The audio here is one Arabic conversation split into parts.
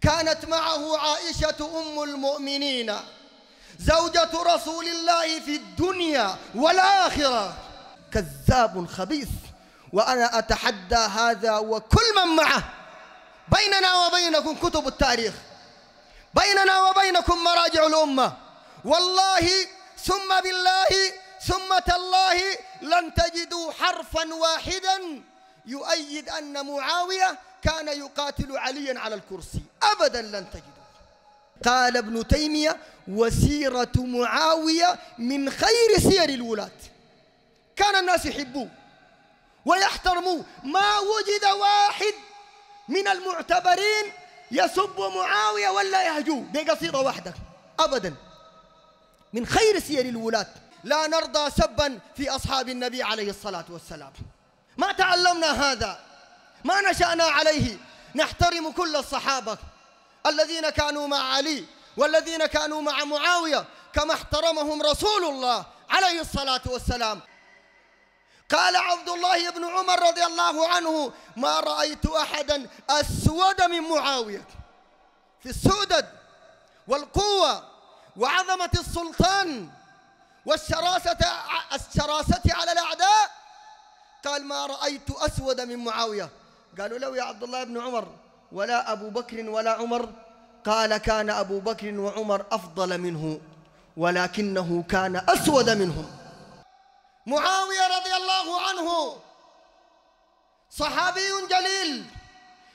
كانت معه عائشة أم المؤمنين زوجة رسول الله في الدنيا والآخرة كذاب خبيث وأنا أتحدى هذا وكل من معه بيننا وبينكم كتب التاريخ بيننا وبينكم مراجع الأمة والله ثم بالله ثم تالله لن تجدوا حرفا واحدا يؤيد أن معاوية كان يقاتل عليا على الكرسي أبدا لن تجده قال ابن تيمية وسيرة معاوية من خير سير الولاة كان الناس يحبوه ويحترموه ما وجد واحد من المعتبرين يسب معاوية ولا يهجوه بقصيدة واحدة أبدا من خير سير الولاة لا نرضى سبا في أصحاب النبي عليه الصلاة والسلام ما تعلمنا هذا ما نشأنا عليه نحترم كل الصحابة الذين كانوا مع علي والذين كانوا مع معاوية كما احترمهم رسول الله عليه الصلاة والسلام قال عبد الله بن عمر رضي الله عنه ما رأيت أحدا أسود من معاوية في السودد والقوة وعظمة السلطان والشراسة الشراسة على الأعداء قال ما رأيت أسود من معاوية قالوا له يا عبد الله بن عمر ولا أبو بكر ولا عمر قال كان أبو بكر وعمر أفضل منه ولكنه كان أسود منهم معاوية رضي الله عنه صحابي جليل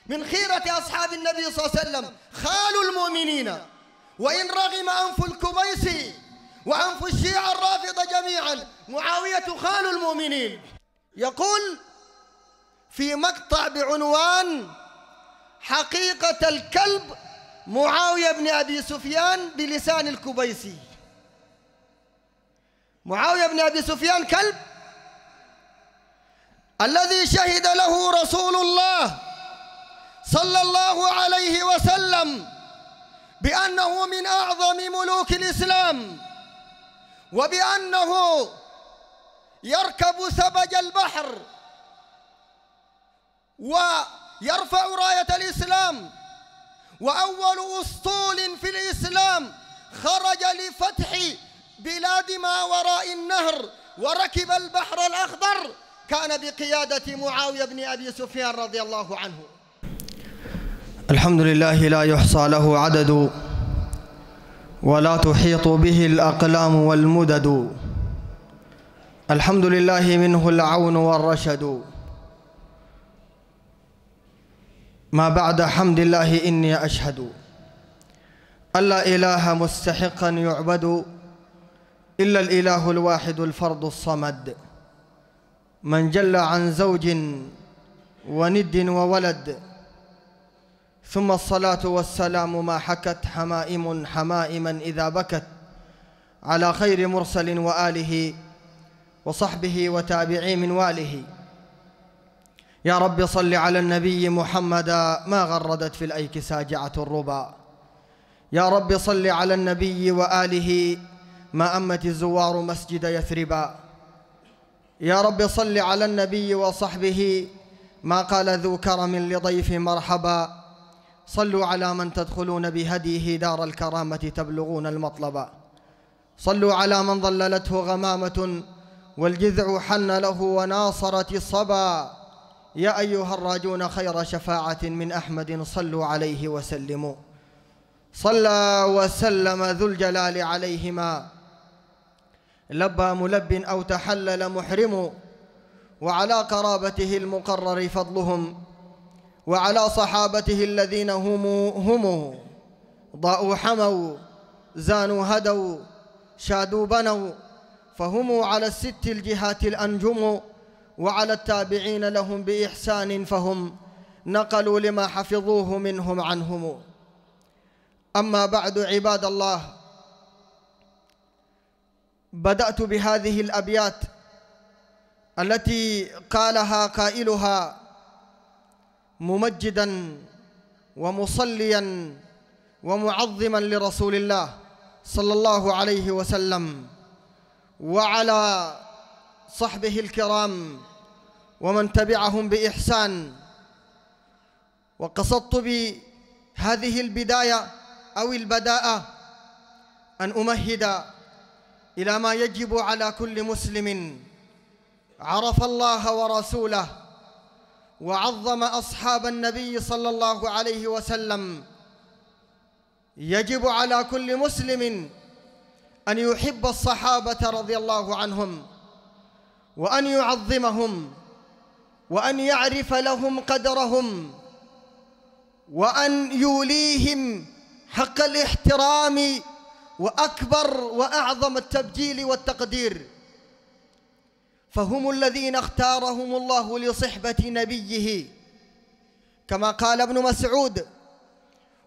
من خيرة أصحاب النبي صلى الله عليه وسلم خال المؤمنين وإن رغم أنف الكبيس وأنف الشيعة الرافضة جميعا معاوية خال المؤمنين يقول في مقطع بعنوان حقيقة الكلب معاوية بن أبي سفيان بلسان الكبيسي معاوية بن أبي سفيان كلب الذي شهد له رسول الله صلى الله عليه وسلم بأنه من أعظم ملوك الإسلام وبأنه يركب سبج البحر ويرفع راية الإسلام وأول أسطول في الإسلام خرج لفتح بلاد ما وراء النهر وركب البحر الأخضر كان بقيادة معاوية بن أبي سفيان رضي الله عنه الحمد لله لا يحصى له عدد ولا تحيط به الأقلام والمدد الحمد لله منه العون والرشد ما بعد حمد الله إني أشهد أن لا إله مستحقا يعبد إلا الإله الواحد الفرد الصمد من جل عن زوج وند وولد ثم الصلاة والسلام ما حكت حمائم حمائما إذا بكت على خير مرسل وآله وصحبه وتابعي من واله يا رب صل على النبي محمد ما غردت في الأيك ساجعة الربا يا رب صل على النبي وآله ما أمت الزوار مسجد يثربا يا رب صل على النبي وصحبه ما قال ذو كرم لضيف مرحبا صلوا على من تدخلون بهديه دار الكرامة تبلغون المطلبا صلوا على من ظللته غمامة والجذع حن له وناصرت الصبا يا أيها الراجون خير شفاعة من أحمد صلوا عليه وسلموا صلى وسلم ذو الجلال عليهما لبى ملب أو تحلل محرم وعلى قرابته المقرر فضلهم وعلى صحابته الذين هم هم ضاءوا حموا زانوا هدوا شادوا بنوا فهم على الست الجهات الأنجموا وعلى التابعين لهم بإحسان فهم نقلوا لما حفظوه منهم عنهم أما بعد عباد الله بدأت بهذه الأبيات التي قالها قائلها ممجدا ومصليا ومعظما لرسول الله صلى الله عليه وسلم وعلى صحبه الكرام ومن تبعهم بإحسان وقصدت بهذه البداية أو البداءة أن أمهد إلى ما يجب على كل مسلم عرف الله ورسوله وعظم أصحاب النبي صلى الله عليه وسلم يجب على كل مسلم أن يحب الصحابة رضي الله عنهم وأن يعظمهم وأن يعرف لهم قدرهم وأن يوليهم حق الاحترام وأكبر وأعظم التبجيل والتقدير فهم الذين اختارهم الله لصحبة نبيه كما قال ابن مسعود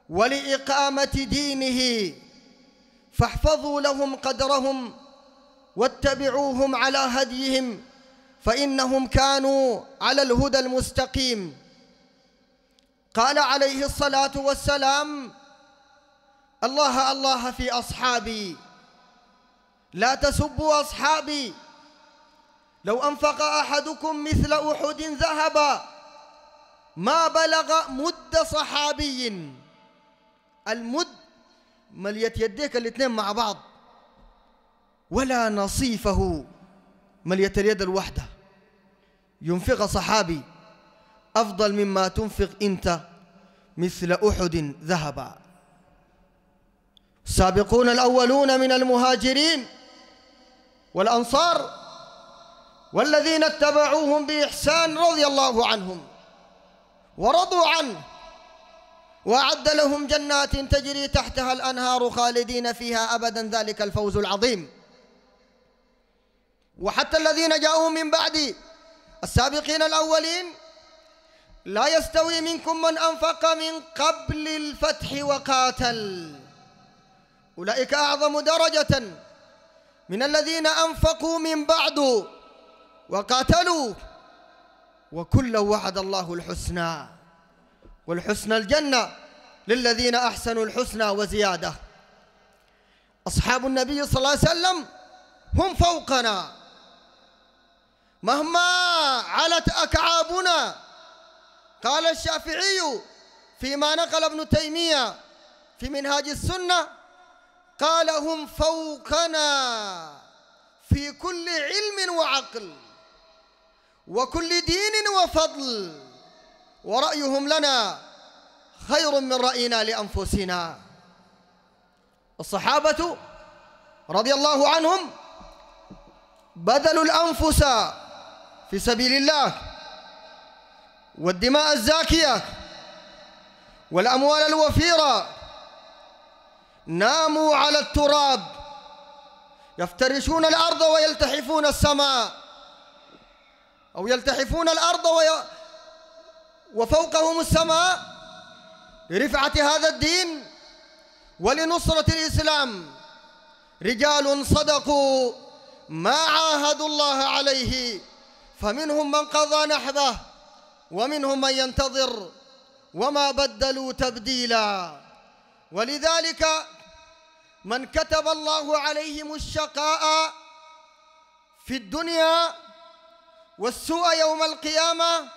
ولإقامة دينه فاحفظوا لهم قدرهم واتبعوهم على هديهم فإنهم كانوا على الهدى المستقيم قال عليه الصلاة والسلام الله الله في أصحابي لا تسبوا أصحابي لو أنفق أحدكم مثل أحد ذهبا ما بلغ مد صحابي المد مليت يديك الاثنين مع بعض ولا نصيفه مليت اليد الوحدة ينفق صحابي أفضل مما تنفق أنت مثل أحد ذهبا السابقون الأولون من المهاجرين والأنصار والذين اتبعوهم بإحسان رضي الله عنهم ورضوا عنه وأعد لهم جنات تجري تحتها الأنهار خالدين فيها أبدا ذلك الفوز العظيم وحتى الذين جاءوا من بعدي السابقين الأولين لا يستوي منكم من أنفق من قبل الفتح وقاتل أولئك أعظم درجة من الذين أنفقوا من بعد وقاتلوا وكلا وعد الله الحسنى والحسنى الجنة للذين أحسنوا الحسنى وزيادة أصحاب النبي صلى الله عليه وسلم هم فوقنا مهما علت أكعابنا قال الشافعي فيما نقل ابن تيمية في منهاج السنة قال هم فوقنا في كل علم وعقل وكل دين وفضل ورأيهم لنا خير من رأينا لأنفسنا الصحابة رضي الله عنهم بذلوا الأنفس في سبيل الله والدماء الزاكية والأموال الوفيرة ناموا على التراب يفترشون الأرض ويلتحفون السماء أو يلتحفون الأرض وي... وفوقهم السماء لرفعة هذا الدين ولنصرة الإسلام رجال صدقوا ما عاهدوا الله عليه فمنهم من قضى نحبه ومنهم من ينتظر وما بدلوا تبديلا ولذلك من كتب الله عليهم الشقاء في الدنيا والسوء يوم القيامة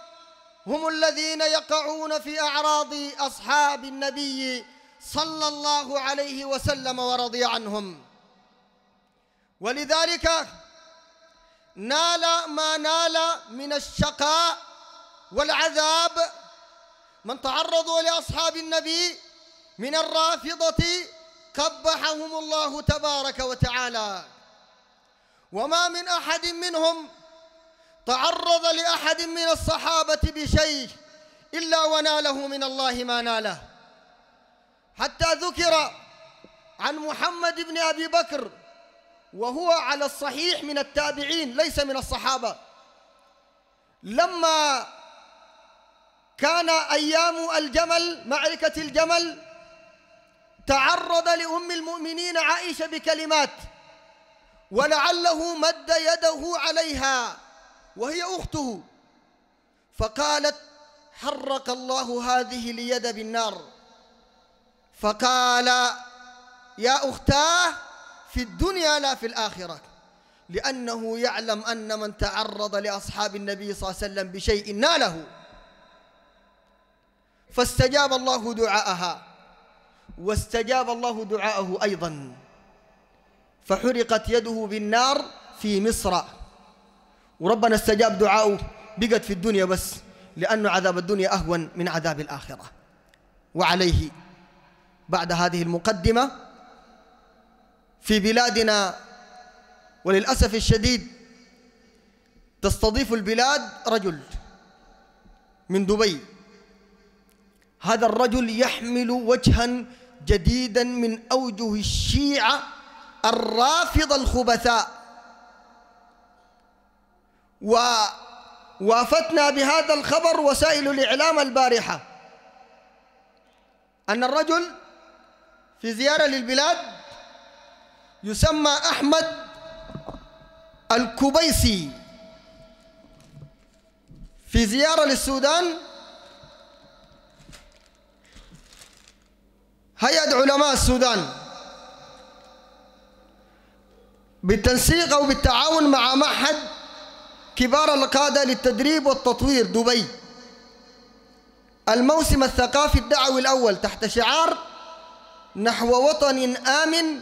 هم الذين يقعون في أعراض أصحاب النبي صلى الله عليه وسلم ورضي عنهم ولذلك نال ما نال من الشقاء والعذاب من تعرضوا لأصحاب النبي من الرافضة قبحهم الله تبارك وتعالى وما من أحد منهم تعرض لأحد من الصحابة بشيء إلا وناله من الله ما ناله حتى ذكر عن محمد بن أبي بكر وهو على الصحيح من التابعين ليس من الصحابة لما كان أيام الجمل معركة الجمل تعرض لأم المؤمنين عائشة بكلمات ولعله مد يده عليها وهي أخته فقالت حرق الله هذه اليد بالنار فقال يا أختاه في الدنيا لا في الآخرة لأنه يعلم أن من تعرض لأصحاب النبي صلى الله عليه وسلم بشيء ناله فاستجاب الله دعاءها واستجاب الله دعاءه أيضا فحرقت يده بالنار في مصر وربنا استجاب دعاؤه بقت في الدنيا بس لأن عذاب الدنيا أهون من عذاب الآخرة وعليه بعد هذه المقدمة في بلادنا وللأسف الشديد تستضيف البلاد رجل من دبي هذا الرجل يحمل وجها جديدا من أوجه الشيعة الرافضة الخبثاء ووافتنا بهذا الخبر وسائل الإعلام البارحة أن الرجل في زيارة للبلاد يسمى أحمد الكبيسي في زيارة للسودان هيئة علماء السودان بالتنسيق أو بالتعاون مع معهد كبار القادة للتدريب والتطوير دبي الموسم الثقافي الدعوي الأول تحت شعار نحو وطن آمن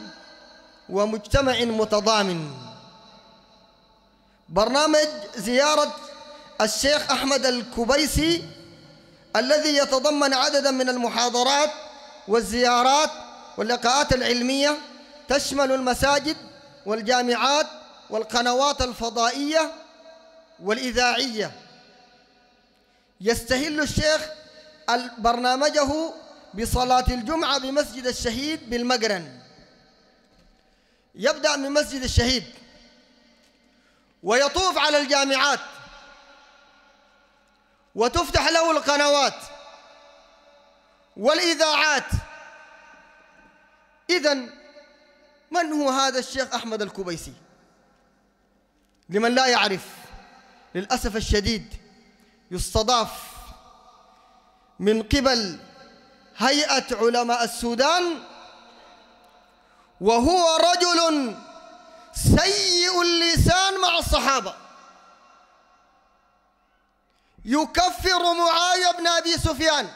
ومجتمع متضامن برنامج زيارة الشيخ أحمد الكبيسي الذي يتضمن عددا من المحاضرات والزيارات واللقاءات العلمية تشمل المساجد والجامعات والقنوات الفضائية والإذاعية يستهل الشيخ برنامجه بصلاة الجمعة بمسجد الشهيد بالمقرن يبدأ من مسجد الشهيد ويطوف على الجامعات وتفتح له القنوات والإذاعات إذا من هو هذا الشيخ أحمد الكبيسي؟ لمن لا يعرف للأسف الشديد يستضاف من قبل هيئة علماء السودان وهو رجل سيء اللسان مع الصحابة يكفر معاوية بن أبي سفيان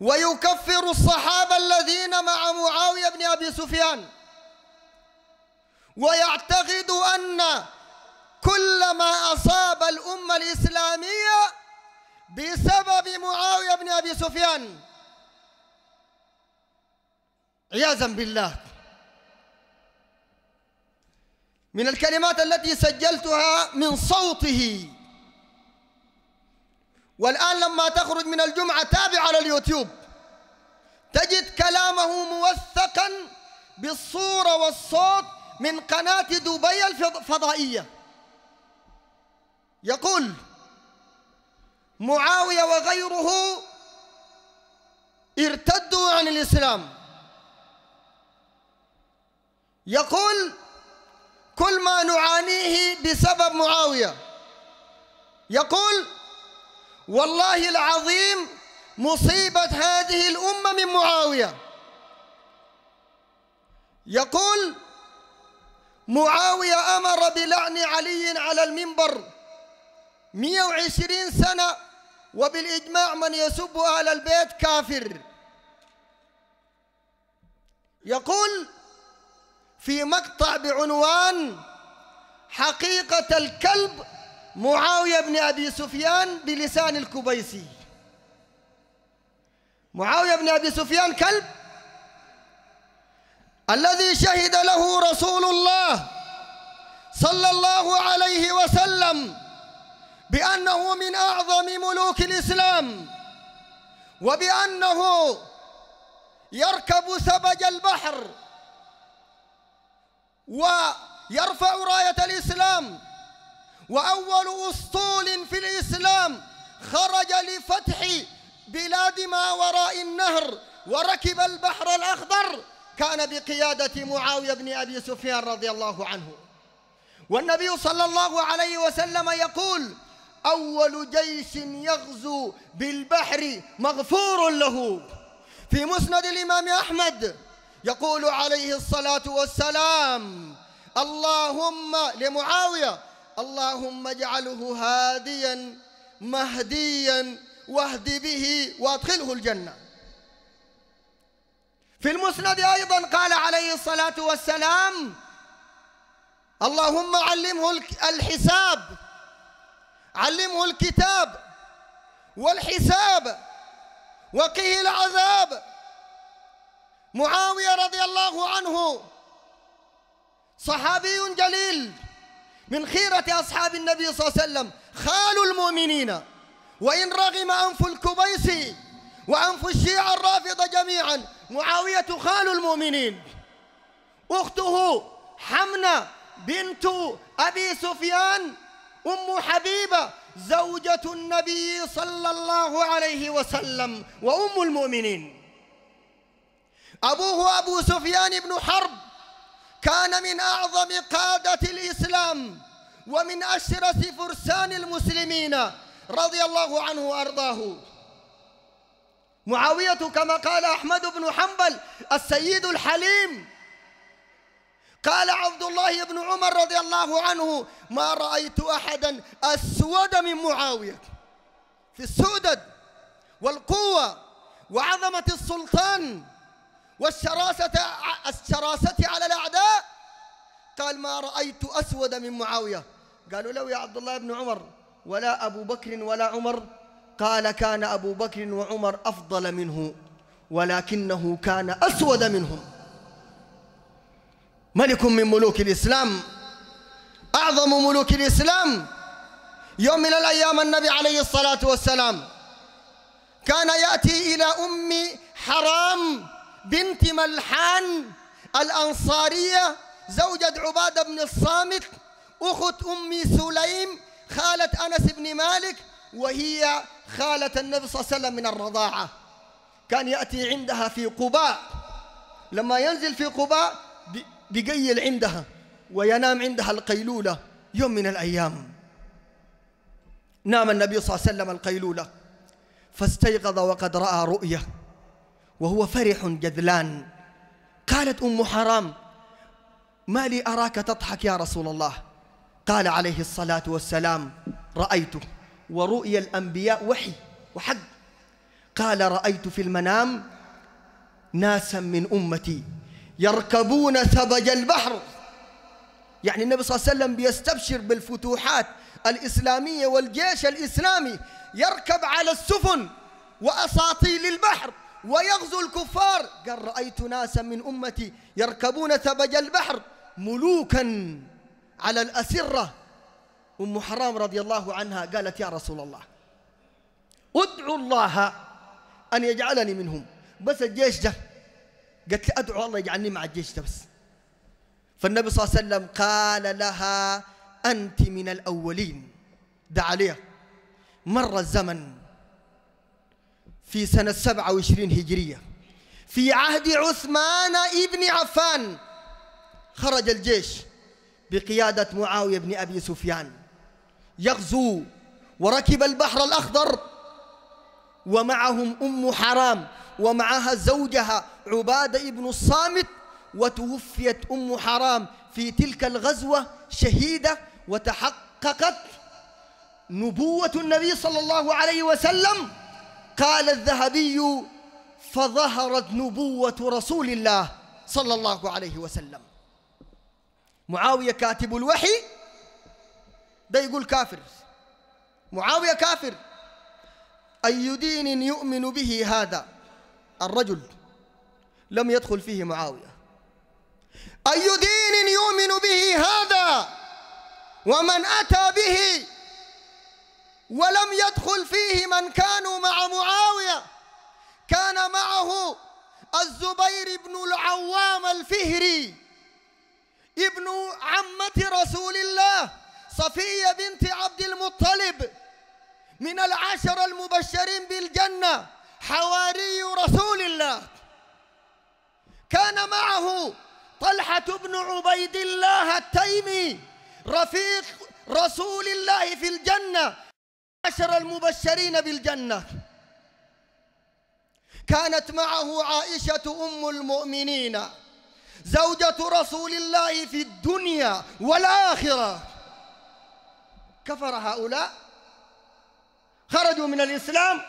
ويكفر الصحابة الذين مع معاوية بن أبي سفيان ويعتقد أن كل ما أصاب الأمة الإسلامية بسبب معاوية بن أبي سفيان عياذا بالله من الكلمات التي سجلتها من صوته والآن لما تخرج من الجمعة تابع على اليوتيوب تجد كلامه موثقا بالصورة والصوت من قناة دبي الفضائية يقول معاوية وغيره ارتدوا عن الإسلام يقول كل ما نعانيه بسبب معاوية يقول والله العظيم مصيبة هذه الأمة من معاوية يقول معاوية أمر بلعن علي على المنبر 120 سنة وبالإجماع من يسب أهل البيت كافر يقول في مقطع بعنوان حقيقة الكلب معاوية بن أبي سفيان بلسان الكبيسي معاوية بن أبي سفيان كلب الذي شهد له رسول الله صلى الله عليه وسلم بأنه من أعظم ملوك الإسلام وبأنه يركب سبج البحر ويرفع راية الإسلام وأول أسطول في الإسلام خرج لفتح بلاد ما وراء النهر وركب البحر الأخضر كان بقيادة معاوية بن أبي سفيان رضي الله عنه والنبي صلى الله عليه وسلم يقول أول جيش يغزو بالبحر مغفور له في مسند الإمام أحمد يقول عليه الصلاة والسلام اللهم لمعاوية اللهم اجعله هاديا مهديا واهد به وادخله الجنة في المسند أيضا قال عليه الصلاة والسلام اللهم علمه الحساب علمه الكتاب والحساب وقه العذاب معاوية رضي الله عنه صحابي جليل من خيرة أصحاب النبي صلى الله عليه وسلم خال المؤمنين وإن رغم أنف الكبيس وأنف الشيعة الرافضة جميعا معاوية خال المؤمنين أخته حمنة بنت أبي سفيان أم حبيبة زوجة النبي صلى الله عليه وسلم وأم المؤمنين أبوه أبو سفيان بن حرب كان من أعظم قادة الإسلام ومن أشرس فرسان المسلمين رضي الله عنه وأرضاه معاوية كما قال أحمد بن حنبل السيد الحليم قال عبد الله بن عمر رضي الله عنه ما رأيت أحدا أسود من معاوية في السؤدد والقوة وعظمة السلطان والشراسة الشراسة على الأعداء قال ما رأيت أسود من معاوية قالوا له يا عبد الله بن عمر ولا أبو بكر ولا عمر قال كان أبو بكر وعمر أفضل منه ولكنه كان أسود منهم ملك من ملوك الإسلام أعظم ملوك الإسلام يوم من الأيام النبي عليه الصلاة والسلام كان يأتي إلى أم حرام بنت ملحان الأنصارية زوجة عبادة بن الصامت أخت أم سليم خالة أنس بن مالك وهي خالة النبي صلى الله عليه وسلم من الرضاعة كان يأتي عندها في قباء لما ينزل في قباء بقيل عندها وينام عندها القيلولة يوم من الأيام نام النبي صلى الله عليه وسلم القيلولة فاستيقظ وقد رأى رؤية وهو فرح جذلان قالت أم حرام ما لي أراك تضحك يا رسول الله قال عليه الصلاة والسلام رأيته ورؤيا الأنبياء وحي وحق قال رأيت في المنام ناسا من أمتي يركبون ثبج البحر يعني النبي صلى الله عليه وسلم بيستبشر بالفتوحات الإسلامية والجيش الإسلامي يركب على السفن وأساطيل البحر ويغزو الكفار قال رأيت ناسا من أمتي يركبون ثبج البحر ملوكا على الأسرة أم حرام رضي الله عنها قالت يا رسول الله ادعو الله أن يجعلني منهم بس الجيش ده قالت لي أدعو الله يجعلني مع الجيش ده بس فالنبي صلى الله عليه وسلم قال لها أنت من الأولين دعا عليها مر الزمن في سنة 27 هجرية في عهد عثمان ابن عفان خرج الجيش بقيادة معاوية بن أبي سفيان يغزو وركب البحر الأخضر ومعهم أم حرام ومعها زوجها عبادة بن الصامت وتوفيت أم حرام في تلك الغزوة شهيدة وتحققت نبوة النبي صلى الله عليه وسلم قال الذهبي فظهرت نبوة رسول الله صلى الله عليه وسلم معاوية كاتب الوحي ده يقول كافر معاوية كافر أي دين يؤمن به هذا الرجل لم يدخل فيه معاوية أي دين يؤمن به هذا ومن أتى به ولم يدخل فيه من كانوا مع معاوية كان معه الزبير بن العوام الفهري ابن عمة رسول الله صفية بنت عبد المطلب من العشر المبشرين بالجنة حواري رسول الله كان معه طلحة بن عبيد الله التيمي رفيق رسول الله في الجنة عشر المبشرين بالجنة كانت معه عائشة أم المؤمنين زوجة رسول الله في الدنيا والآخرة كفر هؤلاء خرجوا من الإسلام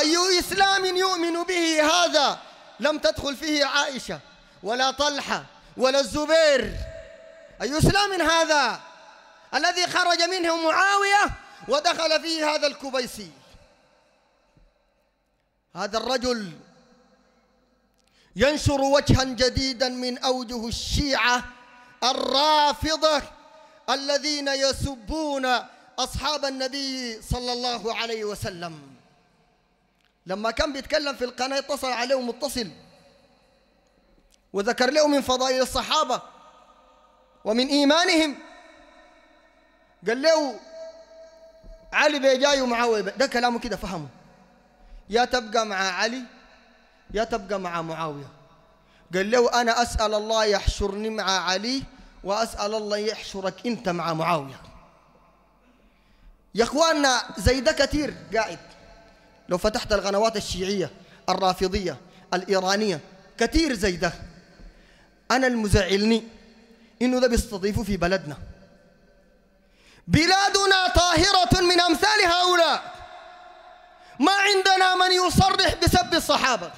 أي إسلام يؤمن به هذا لم تدخل فيه عائشة ولا طلحة ولا الزبير أي إسلام هذا الذي خرج منه معاوية ودخل فيه هذا الكبيسي هذا الرجل ينشر وجها جديدا من أوجه الشيعة الرافضة الذين يسبون أصحاب النبي صلى الله عليه وسلم لما كان بيتكلم في القناة اتصل عليه متصل وذكر له من فضائل الصحابة ومن إيمانهم قال له علي بيجاي ومعاوية ده كلامه كده فهمه يا تبقى مع علي يا تبقى مع معاوية قال له أنا أسأل الله يحشرني مع علي وأسأل الله يحشرك أنت مع معاوية يا إخواننا زي ده كثير قاعد لو فتحت القنوات الشيعية الرافضية الإيرانية كثير زي ده أنا المزعلني إنه ده بيستضيفه في بلدنا بلادنا طاهرة من أمثال هؤلاء ما عندنا من يصرح بسب الصحابة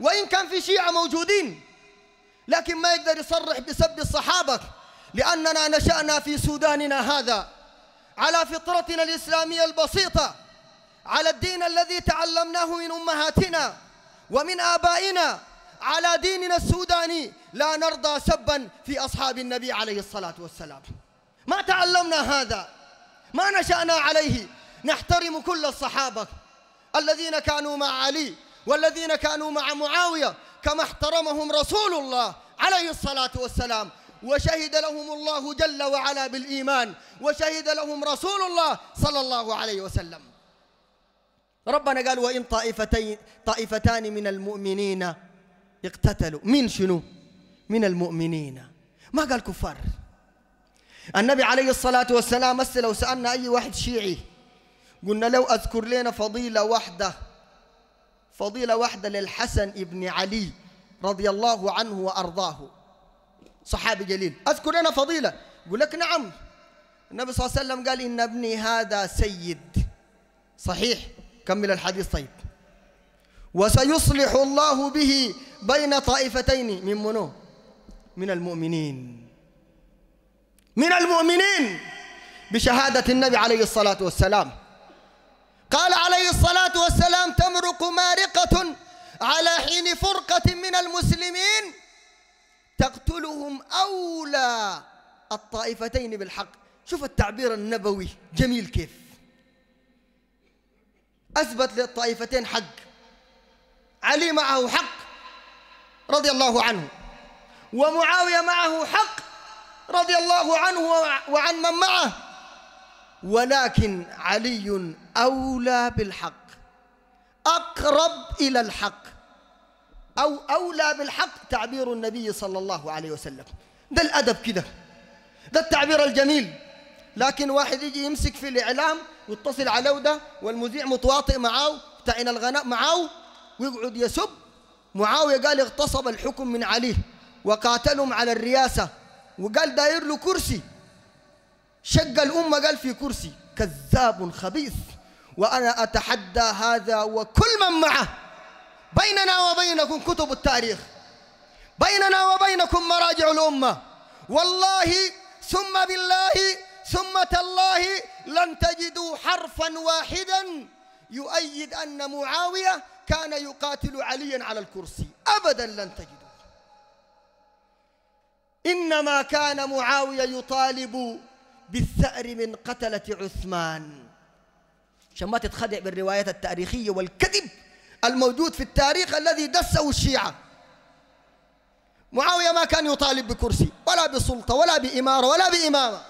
وإن كان في شيعة موجودين لكن ما يقدر يصرح بسب الصحابة لأننا نشأنا في سوداننا هذا على فطرتنا الإسلامية البسيطة على الدين الذي تعلمناه من أمهاتنا ومن آبائنا على ديننا السوداني لا نرضى سبا في أصحاب النبي عليه الصلاة والسلام ما تعلمنا هذا ما نشأنا عليه نحترم كل الصحابة الذين كانوا مع علي والذين كانوا مع معاوية كما احترمهم رسول الله عليه الصلاة والسلام وشهد لهم الله جل وعلا بالإيمان وشهد لهم رسول الله صلى الله عليه وسلم ربنا قال وإن طائفتين طائفتان من المؤمنين اقتتلوا من شنو من المؤمنين ما قال كفار النبي عليه الصلاة والسلام هسه لو سألنا أي واحد شيعي قلنا لو أذكر لنا فضيلة واحدة فضيلة واحدة للحسن ابن علي رضي الله عنه وأرضاه صحابي جليل أذكر لنا فضيلة يقول لك نعم النبي صلى الله عليه وسلم قال إن ابني هذا سيد صحيح كمل الحديث طيب وسيصلح الله به بين طائفتين من منو من المؤمنين من المؤمنين بشهادة النبي عليه الصلاة والسلام قال عليه الصلاة والسلام تمرق مارقة على حين فرقة من المسلمين تقتلهم أولى الطائفتين بالحق شوف التعبير النبوي جميل كيف أثبت للطائفتين حق علي معه حق رضي الله عنه ومعاوية معه حق رضي الله عنه وعن من معه ولكن علي أولى بالحق أقرب إلى الحق أو أولى بالحق تعبير النبي صلى الله عليه وسلم ده الأدب كده ده التعبير الجميل لكن واحد يجي يمسك في الإعلام ويتصل على ده والمذيع متواطئ معاه بتاعنا الغناء معاه ويقعد يسب معاوية قال اغتصب الحكم من علي وقاتلهم على الرياسة وقال داير له كرسي شق الأمة قال في كرسي كذاب خبيث وأنا أتحدى هذا وكل من معه بيننا وبينكم كتب التاريخ بيننا وبينكم مراجع الأمة والله ثم بالله ثم تالله لن تجدوا حرفا واحدا يؤيد أن معاوية كان يقاتل عليا على الكرسي أبدا لن تجدوا إنما كان معاوية يطالب بالثأر من قتلة عثمان عشان ما تتخدع بالروايات التاريخية والكذب الموجود في التاريخ الذي دسه الشيعة معاوية ما كان يطالب بكرسي ولا بسلطة ولا بإمارة ولا بإمامة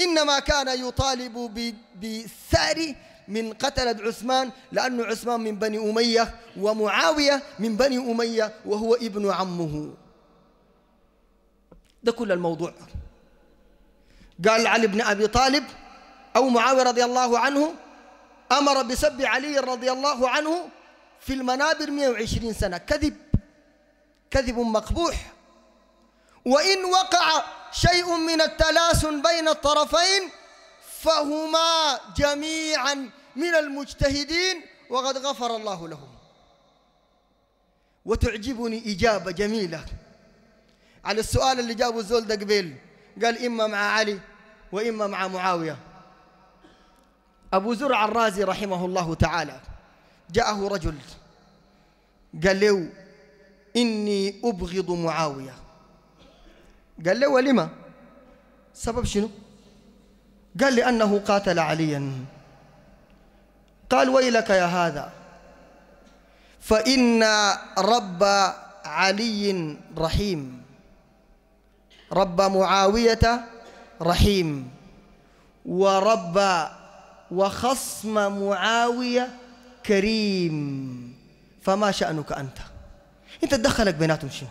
إنما كان يطالب بالثأر من قتلة عثمان لأن عثمان من بني أمية ومعاوية من بني أمية وهو ابن عمه ده كل الموضوع قال علي بن أبي طالب أو معاوية رضي الله عنه أمر بسب علي رضي الله عنه في المنابر 120 سنة كذب كذب مقبوح وإن وقع شيء من التلاسن بين الطرفين فهما جميعا من المجتهدين وقد غفر الله لهم وتعجبني إجابة جميلة على السؤال اللي جابه الزول ده قبيل قال إما مع علي وإما مع معاوية أبو زرع الرازي رحمه الله تعالى جاءه رجل قال له إني أبغض معاوية قال له ولما سبب شنو قال لأنه قاتل عليا قال ويلك يا هذا فإن رب علي رحيم رب معاوية رحيم ورب وخصم معاوية كريم فما شأنك أنت أنت دخلك بيناتهم شنو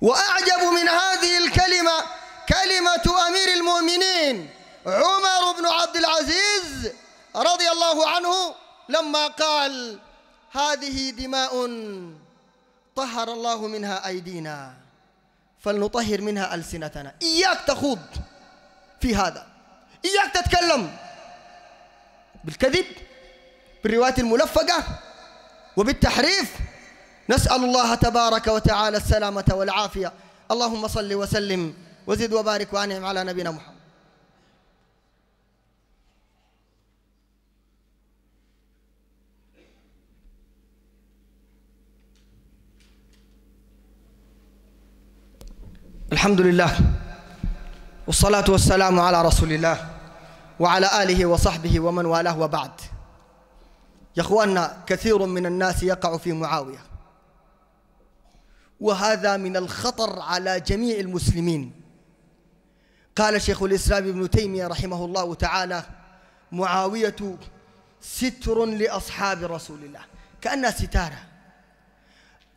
وأعجب من هذه الكلمة كلمة أمير المؤمنين عمر بن عبد العزيز رضي الله عنه لما قال هذه دماء طهر الله منها أيدينا فلنطهر منها ألسنتنا إياك تخوض في هذا إياك تتكلم بالكذب بالروايات الملفقة وبالتحريف نسأل الله تبارك وتعالى السلامة والعافية اللهم صل وسلم وزد وبارك وأنعم على نبينا محمد الحمد لله والصلاة والسلام على رسول الله وعلى آله وصحبه ومن والاه وبعد يا أخوانا كثير من الناس يقع في معاوية وهذا من الخطر على جميع المسلمين قال شيخ الإسلام ابن تيمية رحمه الله تعالى معاوية ستر لأصحاب رسول الله كأنها ستارة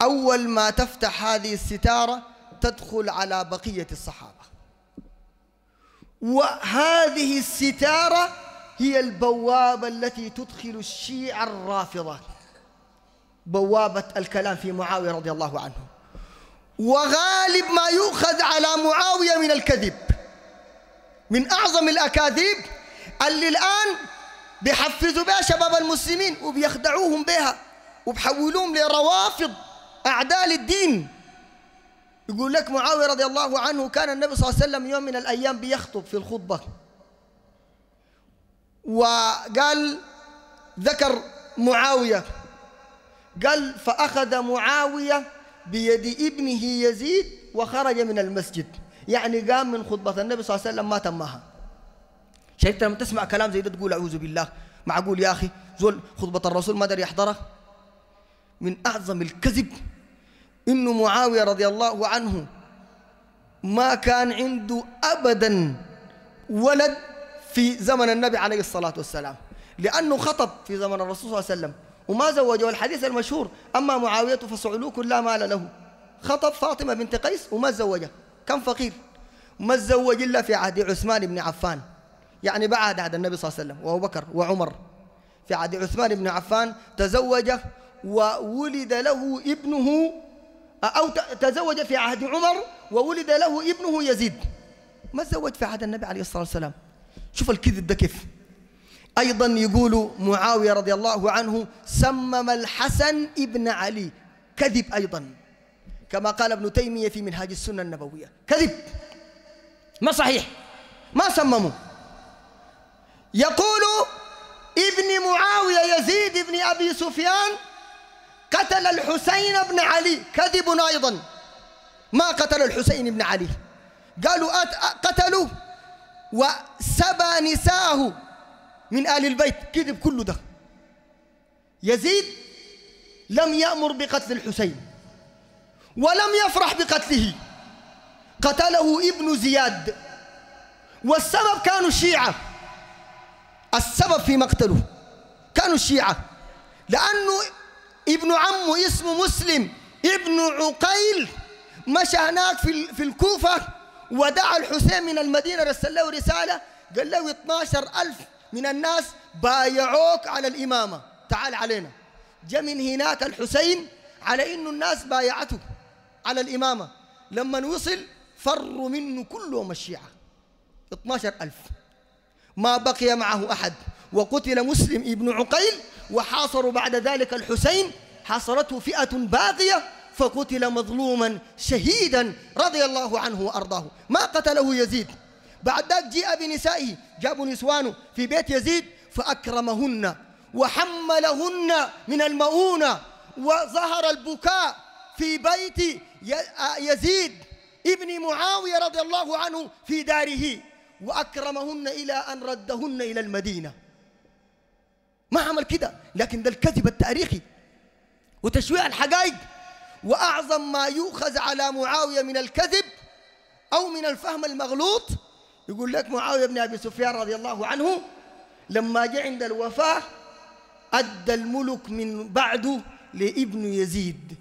أول ما تفتح هذه الستارة تدخل على بقية الصحابة وهذه الستارة هي البوابة التي تدخل الشيعة الرافضة بوابة الكلام في معاوية رضي الله عنه وغالب ما يؤخذ على معاوية من الكذب من أعظم الأكاذيب اللي الآن بيحفزوا بها شباب المسلمين وبيخدعوهم بها وبحولوهم لروافض أعداء الدين يقول لك معاوية رضي الله عنه كان النبي صلى الله عليه وسلم يوم من الأيام بيخطب في الخطبة وقال ذكر معاوية قال فأخذ معاوية بيد ابنه يزيد وخرج من المسجد يعني قام من خطبة النبي صلى الله عليه وسلم ما تمها شايف لما تسمع كلام زي ده تقول أعوذ بالله معقول يا أخي زول خطبة الرسول ما دار يحضره من أعظم الكذب إنه معاوية رضي الله عنه ما كان عنده أبدا ولد في زمن النبي عليه الصلاة والسلام لأنه خطب في زمن الرسول صلى الله عليه وسلم وما زوجه الحديث المشهور أما معاوية فصعلوك لا مال له خطب فاطمة بنت قيس وما زوجه كان فقير ما تزوج إلا في عهد عثمان بن عفان يعني بعد عهد النبي صلى الله عليه وسلم وأبو بكر وعمر في عهد عثمان بن عفان تزوج وولد له ابنه أو تزوج في عهد عمر وولد له ابنه يزيد ما تزوج في عهد النبي عليه الصلاة والسلام شوف الكذب ده كيف أيضا يقول معاوية رضي الله عنه سمم الحسن ابن علي كذب أيضا كما قال ابن تيمية في منهاج السنة النبوية كذب ما صحيح ما سمموا يقول ابن معاوية يزيد ابن أبي سفيان قتل الحسين بن علي كذب أيضا ما قتل الحسين بن علي قالوا قتلوا وسبى نساءه من آل البيت كذب كله ده يزيد لم يأمر بقتل الحسين ولم يفرح بقتله قتله ابن زياد والسبب كانوا الشيعة السبب في مقتله كانوا الشيعة لأنه ابن عمه اسمه مسلم ابن عقيل مشى هناك في في الكوفة ودعا الحسين من المدينة رسل له رسالة قال له 12 ألف من الناس بايعوك على الإمامة تعال علينا جاء من هناك الحسين على إنه الناس بايعته على الإمامة لما وصل فروا منه كلهم الشيعة 12 ألف ما بقي معه أحد وقتل مسلم ابن عقيل وحاصروا بعد ذلك الحسين حاصرته فئة باغية فقتل مظلوما شهيدا رضي الله عنه وأرضاه ما قتله يزيد بعد ذلك جاء بنسائه جابوا نسوانه في بيت يزيد فأكرمهن وحملهن من المؤونة وظهر البكاء في بيت يزيد ابن معاوية رضي الله عنه في داره وأكرمهن إلى أن ردهن إلى المدينة ما عمل كده لكن ده الكذب التاريخي وتشويع الحقائق وأعظم ما يؤخذ على معاوية من الكذب أو من الفهم المغلوط يقول لك معاوية بن أبي سفيان رضي الله عنه لما جاء عند الوفاة أدى الملك من بعده لابن يزيد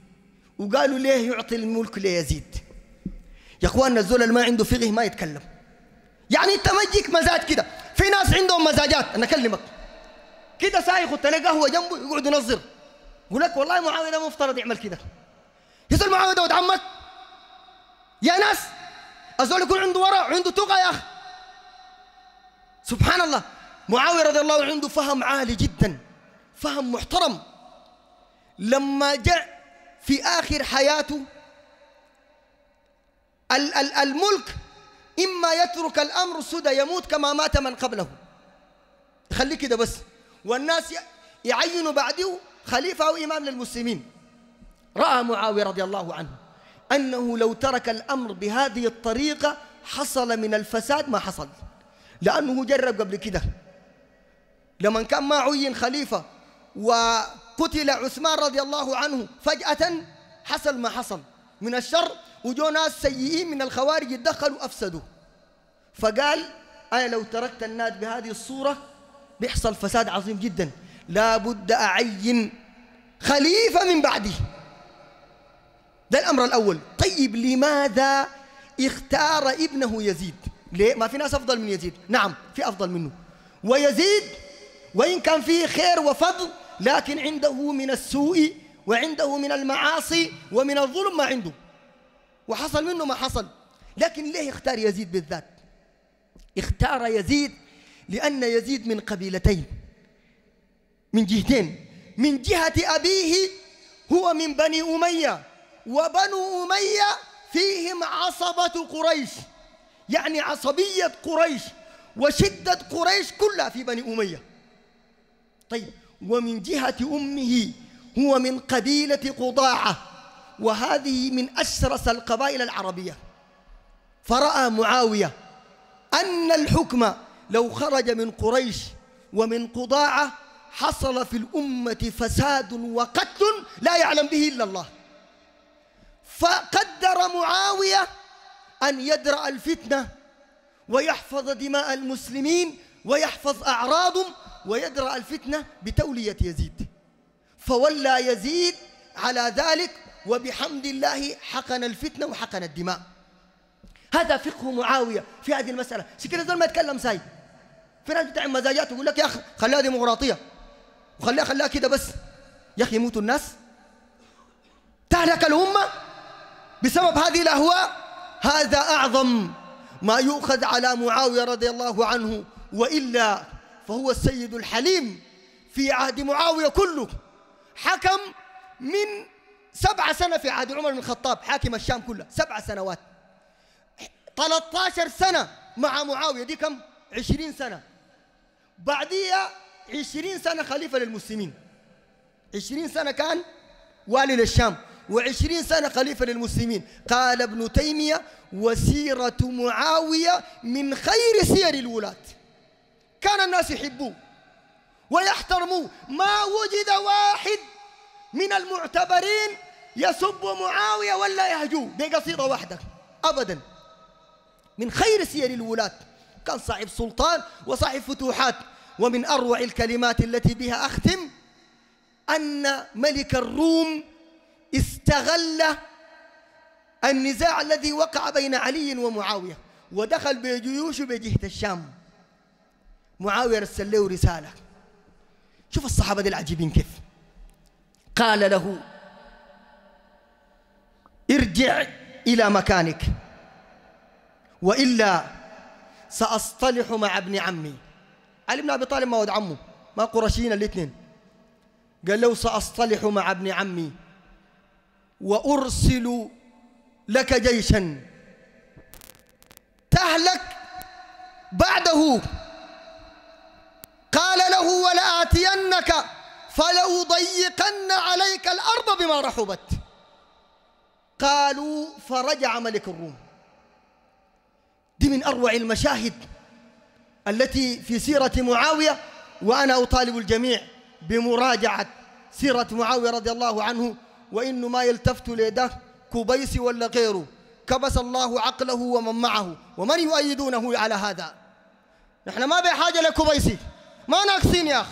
وقالوا ليه يعطي الملك ليزيد يا اخواننا الزول اللي ما عنده فقه ما يتكلم يعني انت ما يجيك مزاج كده في ناس عندهم مزاجات انا اكلمك كده ساي وتلاقي قهوه جنبه يقعد ينظر يقول لك والله معاويه ده مفترض يعمل كده يا زول معاويه ده عمك يا ناس الزول يكون عنده ورع وعنده تقى يا اخي سبحان الله معاويه رضي الله عنه فهم عالي جدا فهم محترم لما جاء في اخر حياته الملك إما يترك الأمر سدى يموت كما مات من قبله خليه كده بس والناس يعين بعده خليفة أو إمام للمسلمين رأى معاوية رضي الله عنه أنه لو ترك الأمر بهذه الطريقة حصل من الفساد ما حصل لأنه جرب قبل كده لما كان ما عين خليفة وقتل عثمان رضي الله عنه فجأة حصل ما حصل من الشر وجو ناس سيئين من الخوارج اتدخلوا أفسدوا فقال أنا لو تركت الناس بهذه الصورة بيحصل فساد عظيم جدا لا بد أعين خليفة من بعدي ده الأمر الأول طيب لماذا اختار ابنه يزيد ليه ما في ناس أفضل من يزيد نعم في أفضل منه ويزيد وإن كان فيه خير وفضل لكن عنده من السوء وعنده من المعاصي ومن الظلم ما عنده وحصل منه ما حصل لكن ليه اختار يزيد بالذات اختار يزيد لأن يزيد من قبيلتين من جهتين من جهة أبيه هو من بني أمية وبنو أمية فيهم عصبة قريش يعني عصبية قريش وشدة قريش كلها في بني أمية طيب ومن جهة أمه هو من قبيلة قضاعة وهذه من أشرس القبائل العربية فرأى معاوية أن الحكم لو خرج من قريش ومن قضاعة حصل في الأمة فساد وقتل لا يعلم به إلا الله فقدر معاوية أن يدرأ الفتنة ويحفظ دماء المسلمين ويحفظ أعراضهم ويدرأ الفتنة بتولية يزيد فولى يزيد على ذلك وبحمد الله حقن الفتنة وحقن الدماء هذا فقه معاوية في هذه المسألة شكرا ما يتكلم سايب في ناس بتعمل مزاجات يقول لك يا اخي خليها ديمقراطيه وخليها خليها كده بس يا اخي يموتوا الناس تهلك الامه بسبب هذه الاهواء هذا اعظم ما يؤخذ على معاويه رضي الله عنه والا فهو السيد الحليم في عهد معاويه كله حكم من سبع سنه في عهد عمر بن الخطاب حاكم الشام كلها سبع سنوات 13 سنه مع معاويه دي كم 20 سنه بعديها عشرين سنة خليفة للمسلمين عشرين سنة كان والي للشام وعشرين سنة خليفة للمسلمين قال ابن تيمية وسيرة معاوية من خير سير الولاة كان الناس يحبوه ويحترموه ما وجد واحد من المعتبرين يسب معاوية ولا يهجوه بقصيدة واحدة أبدا من خير سير الولاة كان صاحب سلطان وصاحب فتوحات ومن أروع الكلمات التي بها أختم أن ملك الروم استغل النزاع الذي وقع بين علي ومعاوية ودخل بجيوشه بجهة الشام معاوية رسل له رسالة شوف الصحابة دي العجيبين كيف قال له ارجع إلى مكانك وإلا سأصطلح مع ابن عمي علي بن أبي طالب ما ولد عمه ما قرشيين الاثنين قال له سأصطلح مع ابن عمي وأرسل لك جيشا تهلك بعده قال له ولآتينك فلو ضيقن عليك الأرض بما رحبت قالوا فرجع ملك الروم دي من أروع المشاهد التي في سيرة معاوية وأنا أطالب الجميع بمراجعة سيرة معاوية رضي الله عنه وإنه ما يلتفت ليده كبيس ولا غيره كبس الله عقله ومن معه ومن يؤيدونه على هذا نحن ما بحاجة لكبيسي ما ناقصين يا أخي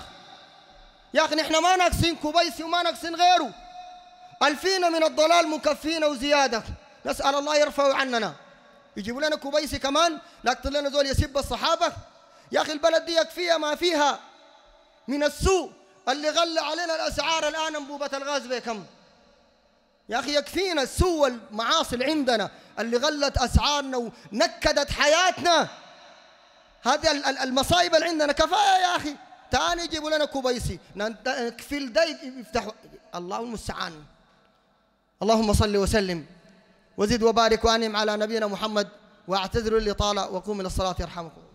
يا أخي نحن ما ناقصين كبيسي وما ناقصين غيره ألفين من الضلال مكفين وزيادة نسأل الله يرفعه عننا يجيبوا لنا كبيسي كمان لا لنا زول يسب الصحابة يا أخي البلد دي يكفيها ما فيها من السوء اللي غلى علينا الأسعار الآن أنبوبة الغاز بكم يا أخي يكفينا السوء والمعاصي اللي عندنا اللي غلت أسعارنا ونكدت حياتنا هذه المصايب اللي عندنا كفاية يا أخي تاني يجيبوا لنا كوبيسي نكفي ده يفتحوا الله المستعان اللهم صل وسلم وزد وبارك وانعم على نبينا محمد واعتذروا اللي طال وقوموا الى الصلاه يرحمكم